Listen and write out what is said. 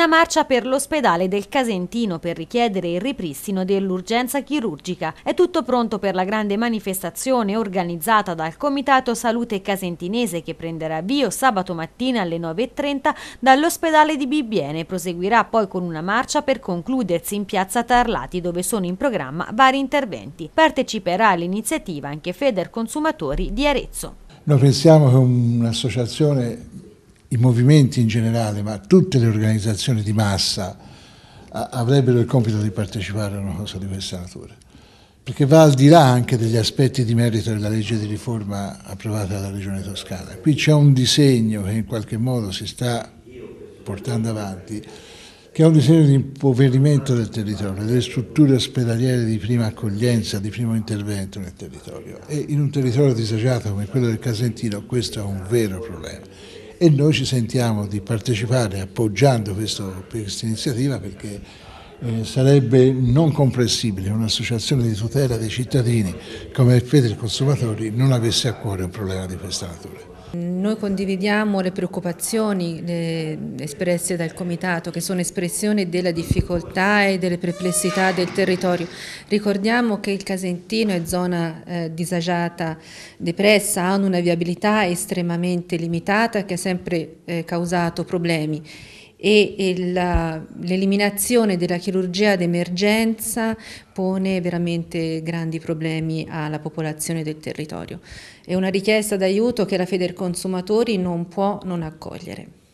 Una marcia per l'ospedale del Casentino per richiedere il ripristino dell'urgenza chirurgica. È tutto pronto per la grande manifestazione organizzata dal Comitato Salute Casentinese che prenderà avvio sabato mattina alle 9.30 dall'ospedale di Bibbiene e proseguirà poi con una marcia per concludersi in piazza Tarlati dove sono in programma vari interventi. Parteciperà all'iniziativa anche Feder Consumatori di Arezzo. Noi pensiamo che un'associazione i movimenti in generale, ma tutte le organizzazioni di massa avrebbero il compito di partecipare a una cosa di questa natura, perché va al di là anche degli aspetti di merito della legge di riforma approvata dalla Regione Toscana. Qui c'è un disegno che in qualche modo si sta portando avanti, che è un disegno di impoverimento del territorio, delle strutture ospedaliere di prima accoglienza, di primo intervento nel territorio. E in un territorio disagiato come quello del Casentino questo è un vero problema e noi ci sentiamo di partecipare appoggiando questo, questa iniziativa perché eh, sarebbe non comprensibile che un'associazione di tutela dei cittadini come Fede dei Consumatori non avesse a cuore un problema di questa natura. Noi condividiamo le preoccupazioni espresse dal Comitato che sono espressione della difficoltà e delle perplessità del territorio. Ricordiamo che il Casentino è zona eh, disagiata, depressa, ha una viabilità estremamente limitata che ha sempre eh, causato problemi e, l'eliminazione della chirurgia d'emergenza pone veramente grandi problemi alla popolazione del territorio. È una richiesta d'aiuto che la Federconsumatori non può non accogliere.